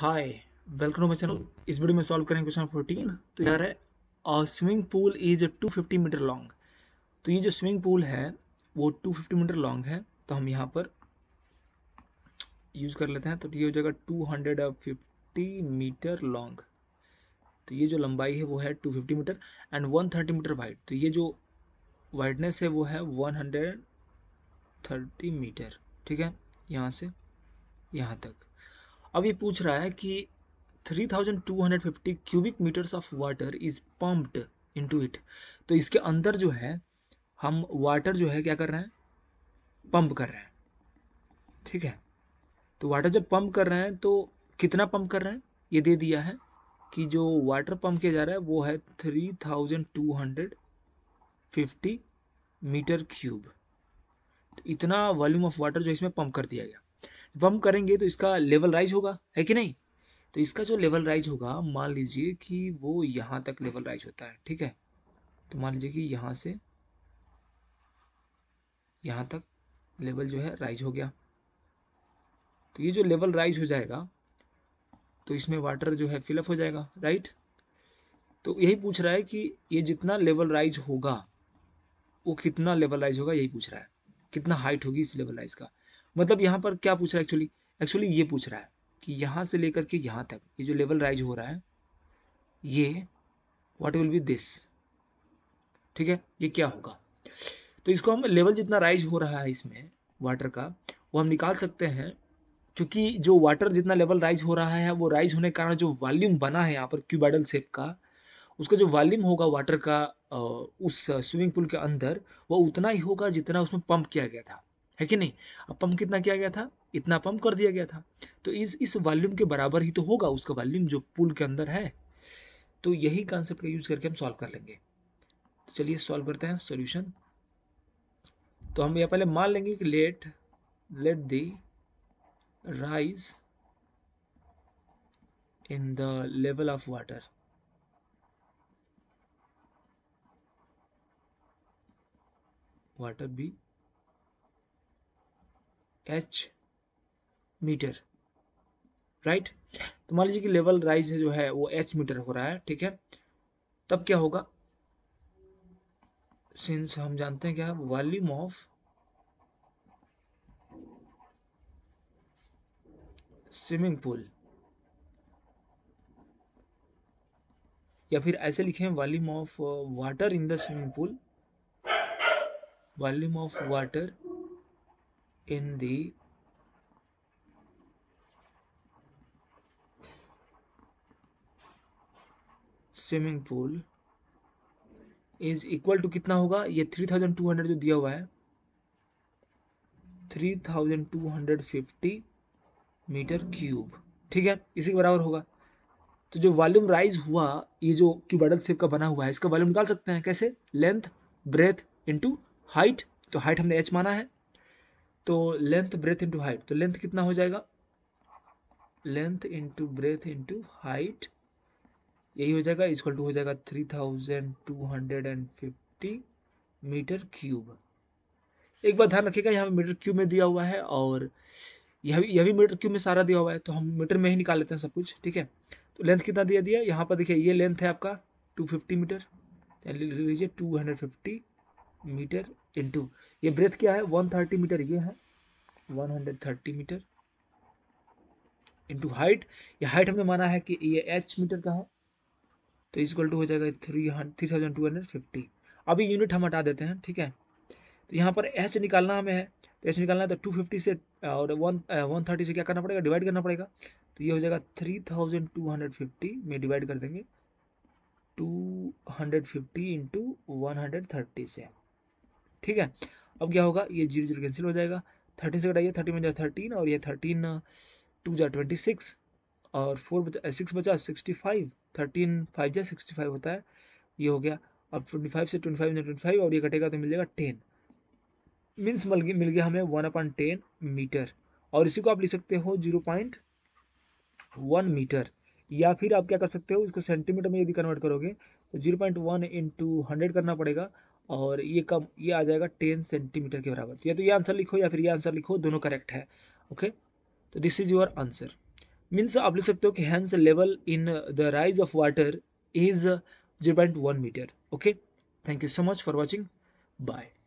hi welcome to my channel इस video में solve करेंगे क्वेश्चन 14 तो यार है swimming pool is 250 metre long तो ये जो स्विमिंग पूल है वो 250 मीटर लॉन्ग है तो हम यहाँ पर यूज़ कर लेते हैं तो ये हो जाएगा 250 मीटर लॉन्ग तो ये जो लंबाई है वो है 250 मीटर एंड 130 मीटर वाइड तो ये जो वाइडनेस है वो है 130 मीटर ठीक है यहाँ से यहाँ तक अब ये पूछ रहा है कि 3250 cubic metres of water is pumped into it तो इसके अंदर जो है हम वाटर जो है क्या कर रहे हैं पंप कर रहे हैं ठीक है तो वाटर जब पंप कर रहे हैं तो कितना पंप कर रहे हैं ये दे दिया है कि जो वाटर पंप किया जा रहा है वो है 3250 मीटर क्यूब तो इतना वॉल्यूम ऑफ वाटर जो इसमें पंप कर दिया गया जब हम करेंगे तो इसका लेवल राइज होगा है कि नहीं तो इसका जो लेवल राइज होगा मान लीजिए कि वो यहाँ तक लेवल राइज होता है ठीक है तो मान लीजिए कि यहाँ से यहाँ तक लेवल जो है राइज हो गया तो ये जो लेवल राइज हो जाएगा तो इसमें वाटर जो है फिलअप हो जाएगा राइट तो यही पूछ रहा है कि ये जितना लेवल राइज होगा वो कितना लेवल राइज होगा यही पूछ रहा है कितना हाइट होगी इस लेवल राइज का मतलब यहाँ पर क्या पूछ रहा है एक्चुअली एक्चुअली ये पूछ रहा है कि यहाँ से लेकर के यहाँ तक ये जो लेवल राइज हो रहा है ये वाट विल बी दिस ठीक है ये क्या होगा तो इसको हम लेवल जितना राइज हो रहा है इसमें वाटर का वो हम निकाल सकते हैं क्योंकि जो वाटर जितना लेवल राइज हो रहा है वो राइज होने के कारण जो वॉल्यूम बना है यहाँ पर क्यूबाइडल सेप का उसका जो वॉल्यूम होगा वाटर का उस स्विमिंग पूल के अंदर वो उतना ही होगा जितना उसमें पंप किया गया था है कि नहीं अब पंप कितना किया गया था इतना पंप कर दिया गया था तो इस इस वॉल्यूम के बराबर ही तो होगा उसका वॉल्यूम जो पुल के अंदर है तो यही कॉन्सेप्ट का यूज करके हम सॉल्व कर लेंगे तो चलिए सॉल्व करते हैं सॉल्यूशन तो हम यह पहले मान लेंगे कि let let the rise in the level of water water be H metre right तो मान लीजिए कि लेवल राइज जो है वो एच मीटर हो रहा है ठीक है तब क्या होगा सिंस हम जानते हैं क्या वॉल्यूम ऑफ स्विमिंग पूल या फिर ऐसे लिखे volume of water in the swimming pool volume of water in the swimming pool is equal to कितना होगा ये थ्री थाउजेंड टू हंड्रेड जो दिया हुआ है three thousand two hundred fifty metre cube ठीक है इसी के बराबर होगा तो जो वॉल्यूम राइज हुआ ये जो क्यूबाइडल शेप का बना हुआ है इसका वॉल्यूम निकाल सकते हैं कैसे लेंथ ब्रेथ इंटू हाइट तो हाइट हमने एच माना है तो लेंथ ब्रेथ इंटू हाइट तो लेंथ कितना हो जाएगा length into breadth into height यही हो जाएगा इसक्वल टू हो जाएगा three thousand two hundred and fifty metre cube एक बार ध्यान रखिएगा यहाँ मीटर क्यूब में दिया हुआ है और यह भी यह भी मीटर क्यूब में सारा दिया हुआ है तो हम मीटर में ही निकाल लेते हैं सब कुछ ठीक है तो लेंथ कितना दिया दिया यहाँ पर देखिए ये लेंथ है आपका टू फिफ्टी मीटर लीजिए two hundred fifty metre into ये ब्रेथ क्या है वन थर्टी मीटर ये है one hundred thirty metre into height ये हाइट हमने माना है कि ये एच मीटर का है तो इस टू हो जाएगा three three thousand two hundred fifty अभी यूनिट हम हटा देते हैं ठीक है तो यहाँ पर एच निकालना हमें है तो एच निकालना है तो टू फिफ्टी से और वन वन थर्टी से क्या करना पड़ेगा डिवाइड करना पड़ेगा तो ये हो जाएगा three thousand two hundred fifty में डिवाइड कर देंगे two hundred fifty into one hundred thirty से ठीक है अब क्या होगा ये जीरो जीरो कैंसिल हो जाएगा थर्टीन से कटाइए थर्टीन में जाए थर्टीन और ये थर्टीन टू जाए ट्वेंटी सिक्स और फोर बचा सिक्स eh, बचा सिक्सटी फाइव थर्टीन फाइव जाए सिक्सटी फाइव होता है ये हो गया अब ट्वेंटी फाइव से ट्वेंटी फाइव ट्वेंटी फाइव और ये कटेगा तो मिल जाएगा टेन मीन्स मिल गया मिल गया हमें वन पॉइंट टेन मीटर और इसी को आप लिख सकते हो जीरो पॉइंट वन मीटर या फिर आप क्या कर सकते हो इसको सेंटीमीटर में यदि कन्वर्ट करोगे तो zero point one into hundred करना पड़ेगा और ये कम ये आ जाएगा टेन सेंटीमीटर के बराबर तो या तो ये आंसर लिखो या फिर ये आंसर लिखो दोनों करेक्ट है ओके तो this is your answer means आप लिख सकते हो कि hence level in the rise of water is zero point one metre okay thank you so much for watching bye